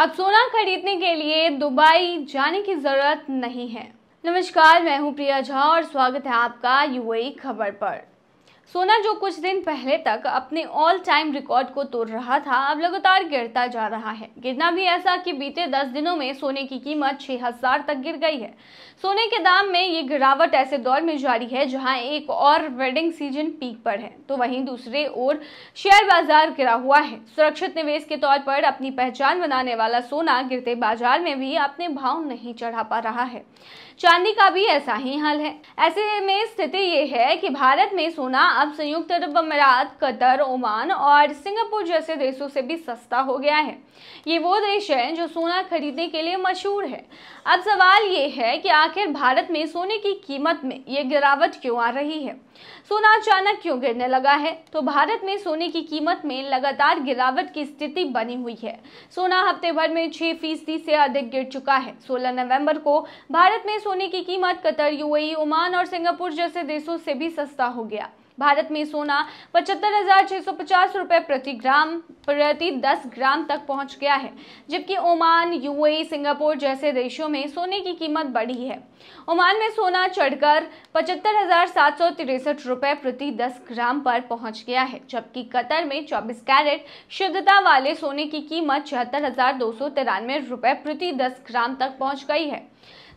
अब सोना खरीदने के लिए दुबई जाने की ज़रूरत नहीं है नमस्कार मैं हूं प्रिया झा और स्वागत है आपका यूएई खबर पर सोना जो कुछ दिन पहले तक अपने ऑल टाइम रिकॉर्ड को तोड़ रहा था अब लगातार गिरता जा रहा है गिरना भी ऐसा कि बीते 10 दिनों में सोने की कीमत 6000 तक गिर गई है सोने के दाम में ये गिरावट ऐसे दौर में जारी है जहां एक और वेडिंग सीजन पीक पर है तो वहीं दूसरे ओर शेयर बाजार गिरा हुआ है सुरक्षित निवेश के तौर पर अपनी पहचान बनाने वाला सोना गिरते बाजार में भी अपने भाव नहीं चढ़ा पा रहा है चांदी का भी ऐसा ही हाल है ऐसे में स्थिति ये है कि भारत में सोना अब संयुक्त अरब अमीरात कतर ओमान और सिंगापुर जैसे देशों से भी सस्ता हो गया है ये वो देश है जो सोना खरीदने के लिए मशहूर है अब सवाल ये है कि आखिर भारत में सोने की कीमत में ये गिरावट क्यों आ रही है सोना अचानक क्यों गिरने लगा है तो भारत में सोने की कीमत में लगातार गिरावट की स्थिति बनी हुई है सोना हफ्ते भर में छह फीसदी से अधिक गिर चुका है 16 नवंबर को भारत में सोने की कीमत कतर यूएई ओमान और सिंगापुर जैसे देशों से भी सस्ता हो गया भारत में सोना पचहत्तर हजार छह सौ पचास रुपए प्रति ग्राम प्रति दस ग्राम तक पहुंच गया है जबकि ओमान यूएई सिंगापुर जैसे देशों में सोने की कीमत बढ़ी है ओमान में सोना चढ़कर पचहत्तर हजार सात सौ तिरसठ रुपए प्रति दस ग्राम पर पहुंच गया है जबकि कतर में चौबीस कैरेट शुद्धता वाले सोने की कीमत छिहत्तर हजार दो सौ तिरानवे रुपए प्रति दस ग्राम तक पहुंच गई है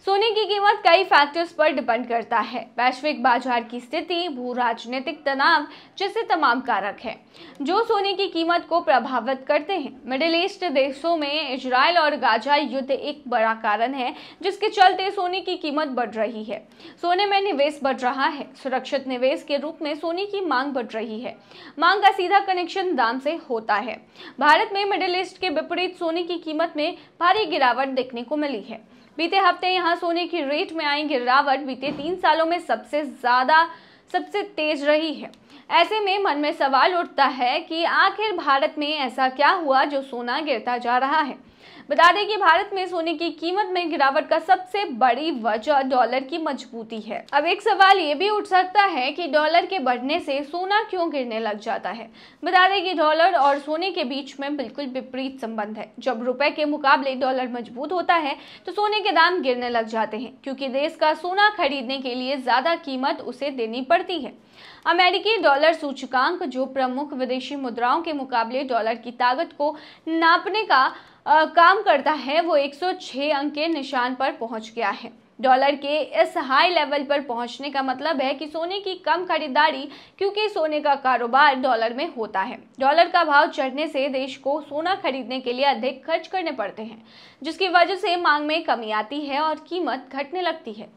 सोने की कीमत कई फैक्टर्स पर डिपेंड करता है वैश्विक बाजार की स्थिति भू राजनीतिक तनाव जैसे तमाम कारक हैं जो सोने की कीमत को प्रभावित करते हैं मिडिल ईस्ट देशों में इजराइल और गाजा युद्ध एक बड़ा कारण है जिसके चलते सोने की कीमत बढ़ रही है सोने में निवेश बढ़ रहा है सुरक्षित निवेश के रूप में सोने की मांग बढ़ रही है मांग का सीधा कनेक्शन दाम से होता है भारत में मिडिल ईस्ट के विपरीत सोने की कीमत में भारी गिरावट देखने को मिली है बीते हफ्ते यहाँ सोने की रेट में आई गिरावट बीते तीन सालों में सबसे ज़्यादा सबसे तेज रही है ऐसे में मन में सवाल उठता है कि आखिर भारत में ऐसा क्या हुआ जो सोना गिरता जा रहा है बता दें कि भारत में सोने की कीमत में गिरावट का सबसे बड़ी वजह डॉलर की मजबूती है अब एक सवाल ये भी उठ सकता है कि डॉलर के बढ़ने से सोना क्यों गिरने लग जाता है बता दें कि डॉलर और सोने के बीच में बिल्कुल विपरीत संबंध है जब रुपए के मुकाबले डॉलर मजबूत होता है तो सोने के दाम गिरने लग जाते हैं क्योंकि देश का सोना खरीदने के लिए ज्यादा कीमत उसे देनी पड़ती है अमेरिकी डॉलर सूचकांक जो प्रमुख विदेशी मुद्राओं के मुकाबले डॉलर की ताकत को नापने का काम करता है वो 106 अंक के निशान पर पहुंच गया है डॉलर के इस हाई लेवल पर पहुंचने का मतलब है कि सोने की कम खरीदारी क्योंकि सोने का कारोबार डॉलर में होता है डॉलर का भाव चढ़ने से देश को सोना खरीदने के लिए अधिक खर्च करने पड़ते हैं जिसकी वजह से मांग में कमी आती है और कीमत घटने लगती है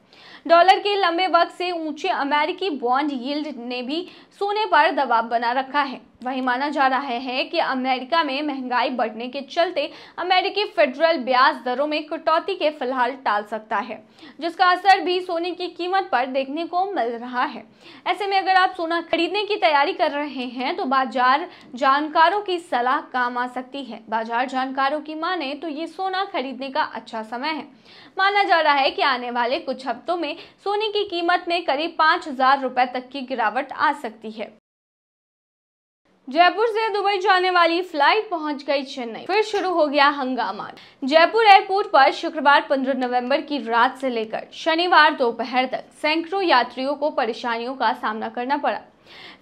डॉलर के लंबे वक्त से ऊंचे अमेरिकी बॉन्ड यील्ड ने भी सोने पर दबाव बना रखा है वहीं माना जा रहा है कि अमेरिका में महंगाई बढ़ने के चलते अमेरिकी फेडरल ब्याज दरों में कटौती के फिलहाल टाल सकता है जिसका असर भी सोने की कीमत पर देखने को मिल रहा है ऐसे में अगर आप सोना खरीदने की तैयारी कर रहे हैं तो बाजार जानकारों की सलाह काम आ सकती है बाजार जानकारों की माने तो ये सोना खरीदने का अच्छा समय है माना जा रहा है कि आने वाले कुछ हफ्तों में सोने की कीमत में करीब पाँच हजार तक की गिरावट आ सकती है जयपुर से दुबई जाने वाली फ्लाइट पहुंच गई चेन्नई फिर शुरू हो गया हंगामा जयपुर एयरपोर्ट पर शुक्रवार 15 नवंबर की रात से लेकर शनिवार दोपहर तक सैकड़ों यात्रियों को परेशानियों का सामना करना पड़ा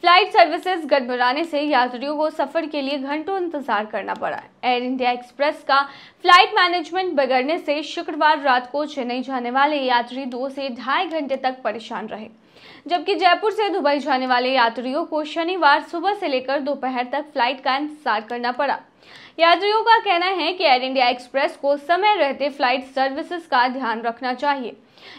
फ्लाइट सर्विसेज गड़बड़ाने से यात्रियों को सफर के लिए घंटों इंतजार करना पड़ा एयर इंडिया एक्सप्रेस का फ्लाइट मैनेजमेंट बिगड़ने से शुक्रवार रात को चेन्नई जाने वाले यात्री दो से ढाई घंटे तक परेशान रहे जबकि जयपुर से दुबई जाने वाले यात्रियों को शनिवार सुबह से लेकर दोपहर तक फ्लाइट का इंतजार करना पड़ा यात्रियों का कहना है कि एयर इंडिया एक्सप्रेस को समय रहते फ्लाइट सर्विसेज का ध्यान रखना चाहिए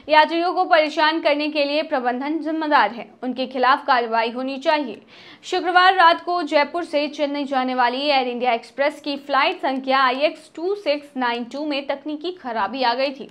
यात्रियों को परेशान करने के लिए प्रबंधन जिम्मेदार है उनके खिलाफ कार्रवाई होनी चाहिए शुक्रवार रात को जयपुर से चेन्नई जाने वाली एयर इंडिया एक्सप्रेस की फ्लाइट संख्या आई एक्स में तकनीकी खराबी आ गई थी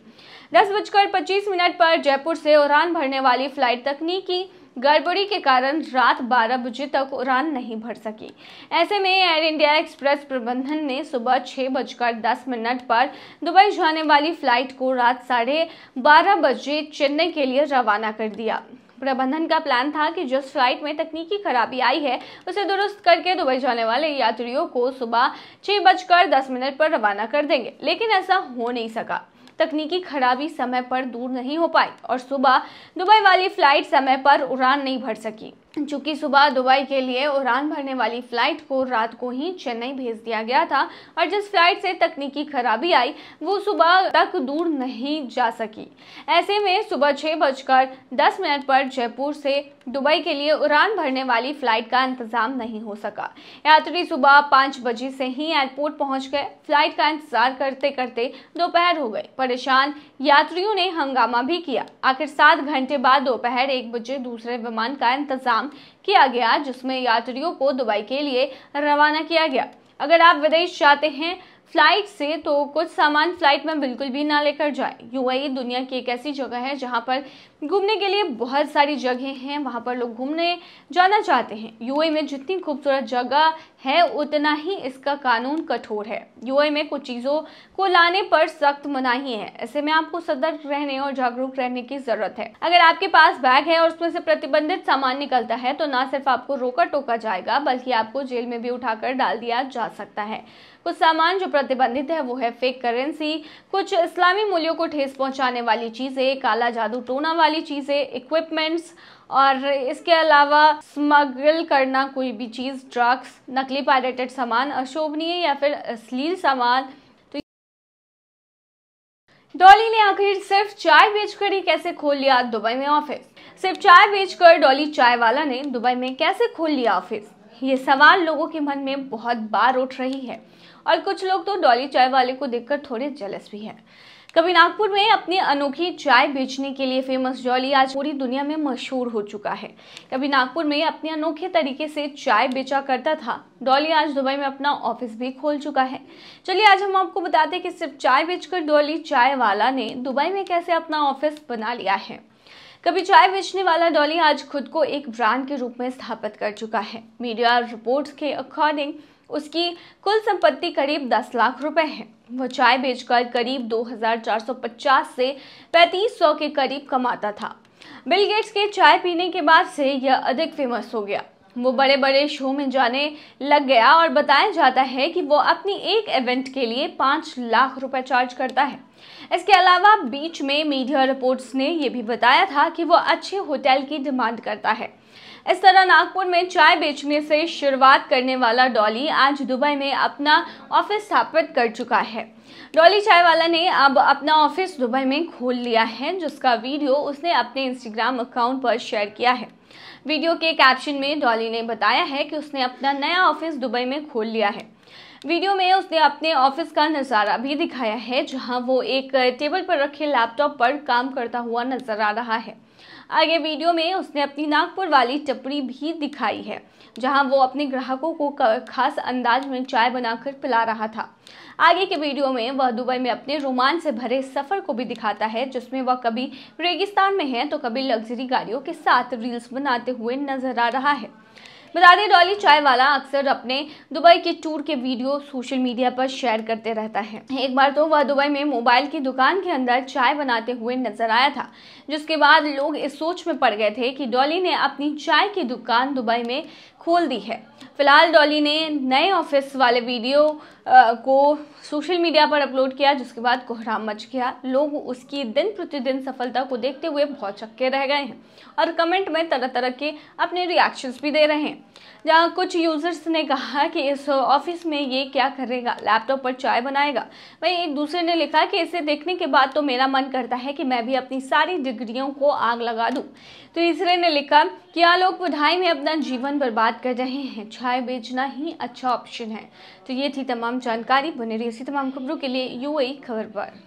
दस बजकर पच्चीस मिनट पर जयपुर से उड़ान भरने वाली फ्लाइट तकनीकी गड़बड़ी के कारण रात 12 बजे तक उड़ान नहीं भर सकी ऐसे में एयर इंडिया एक्सप्रेस प्रबंधन ने सुबह छः बजकर दस मिनट पर दुबई जाने वाली फ्लाइट को रात साढ़े बारह बजे चेन्नई के लिए रवाना कर दिया प्रबंधन का प्लान था कि जिस फ्लाइट में तकनीकी खराबी आई है उसे दुरुस्त करके दुबई जाने वाले यात्रियों को सुबह छः बजकर दस मिनट पर रवाना कर देंगे लेकिन ऐसा हो नहीं सका तकनीकी खराबी समय पर दूर नहीं हो पाई और सुबह दुबई वाली फ्लाइट समय पर उड़ान नहीं भर सकी चूंकि सुबह दुबई के लिए उड़ान भरने वाली फ्लाइट को रात को ही चेन्नई भेज दिया गया था और जिस फ्लाइट से तकनीकी खराबी आई वो सुबह तक दूर नहीं जा सकी ऐसे में सुबह छः बजकर दस मिनट पर जयपुर से दुबई के लिए उड़ान भरने वाली फ्लाइट का इंतजाम नहीं हो सका यात्री सुबह पाँच बजे से ही एयरपोर्ट पहुंच गए फ्लाइट का इंतजार करते करते दोपहर हो गए परेशान यात्रियों ने हंगामा भी किया आखिर सात घंटे बाद दोपहर एक बजे दूसरे विमान का इंतजाम इंतजाम किया गया जिसमें यात्रियों को दुबई के लिए रवाना किया गया अगर आप विदेश जाते हैं फ्लाइट से तो कुछ सामान फ्लाइट में बिल्कुल भी ना लेकर जाए यूएई दुनिया की एक ऐसी जगह है जहाँ पर घूमने के लिए बहुत सारी जगह हैं वहाँ पर लोग घूमने जाना चाहते हैं यूएई में जितनी खूबसूरत जगह है उतना ही इसका कानून कठोर है यूएई में कुछ चीज़ों को लाने पर सख्त मनाही है ऐसे में आपको सतर्क रहने और जागरूक रहने की जरूरत है अगर आपके पास बैग है और उसमें से प्रतिबंधित सामान निकलता है तो ना सिर्फ आपको रोका टोका जाएगा बल्कि आपको जेल में भी उठाकर डाल दिया जा सकता है कुछ सामान जो प्रतिबंधित है वो है फेक करेंसी कुछ इस्लामी मूल्यों को ठेस पहुंचाने वाली चीज़ें काला जादू टोना वाली चीज़ें इक्विपमेंट्स और इसके अलावा स्मगल करना कोई भी चीज़ ड्रग्स नकली पायरेटेड सामान अशोभनीय या फिर अश्लील सामान तो डॉली ने आखिर सिर्फ चाय बेचकर ही कैसे खोल लिया दुबई में ऑफिस सिर्फ चाय बेचकर डॉली चाय वाला ने दुबई में कैसे खोल लिया ऑफिस ये सवाल लोगों के मन में बहुत बार उठ रही है और कुछ लोग तो डॉली चाय वाले को देखकर थोड़े जलस भी हैं कभी नागपुर में अपनी अनोखी चाय बेचने के लिए फेमस जॉली आज पूरी दुनिया में मशहूर हो चुका है कभी नागपुर में अपने अनोखे तरीके से चाय बेचा करता था डॉली आज दुबई में अपना ऑफिस भी खोल चुका है चलिए आज हम आपको बताते हैं कि सिर्फ चाय बेचकर डॉली चाय वाला ने दुबई में कैसे अपना ऑफिस बना लिया है कभी चाय बेचने वाला डॉली आज खुद को एक ब्रांड के रूप में स्थापित कर चुका है मीडिया रिपोर्ट्स के अकॉर्डिंग उसकी कुल संपत्ति करीब 10 लाख रुपए है वह चाय बेचकर करीब 2450 से 3500 के करीब कमाता था बिल गेट्स के चाय पीने के बाद से यह अधिक फेमस हो गया वो बड़े बड़े शो में जाने लग गया और बताया जाता है कि वो अपनी एक इवेंट के लिए पाँच लाख रुपए चार्ज करता है इसके अलावा बीच में मीडिया रिपोर्ट्स ने यह भी बताया था कि वो अच्छे होटल की डिमांड करता है इस तरह नागपुर में चाय बेचने से शुरुआत करने वाला डॉली आज दुबई में अपना ऑफिस स्थापित कर चुका है डॉली चाय वाला ने अब अपना ऑफिस दुबई में खोल लिया है जिसका वीडियो उसने अपने इंस्टाग्राम अकाउंट पर शेयर किया है वीडियो के कैप्शन में डॉली ने बताया है कि उसने अपना नया ऑफिस दुबई में खोल लिया है वीडियो में उसने अपने ऑफिस का नज़ारा भी दिखाया है जहां वो एक टेबल पर रखे लैपटॉप पर काम करता हुआ नजर आ रहा है आगे वीडियो में उसने अपनी नागपुर वाली टपरी भी दिखाई है जहां वो अपने ग्राहकों को खास अंदाज में चाय बनाकर पिला रहा था आगे के वीडियो में वह दुबई में अपने रोमांच से भरे सफ़र को भी दिखाता है जिसमें वह कभी रेगिस्तान में है तो कभी लग्जरी गाड़ियों के साथ रील्स बनाते हुए नजर आ रहा है बता दें डॉली चाय वाला अक्सर अपने दुबई के टूर के वीडियो सोशल मीडिया पर शेयर करते रहता है एक बार तो वह दुबई में मोबाइल की दुकान के अंदर चाय बनाते हुए नजर आया था जिसके बाद लोग इस सोच में पड़ गए थे कि डॉली ने अपनी चाय की दुकान दुबई में खोल दी है फिलहाल डॉली ने नए ऑफिस वाले वीडियो को सोशल मीडिया पर अपलोड किया जिसके बाद कोहराम मच गया लोग उसकी दिन प्रतिदिन सफलता को देखते हुए बहुत चक्के रह गए हैं और कमेंट में तरह तरह के अपने रिएक्शंस भी दे रहे हैं जहां कुछ यूजर्स ने कहा कि इस ऑफिस में ये क्या करेगा लैपटॉप पर चाय बनाएगा वहीं एक दूसरे ने लिखा कि इसे देखने के बाद तो मेरा मन करता है कि मैं भी अपनी सारी डिग्रियों को आग लगा दूँ तीसरे ने लिखा कि आ लोग पढ़ाई में अपना जीवन बर्बाद बात कर रहे हैं चाय बेचना ही अच्छा ऑप्शन है तो ये थी तमाम जानकारी बने रही इसी तमाम खबरों के लिए यू खबर पर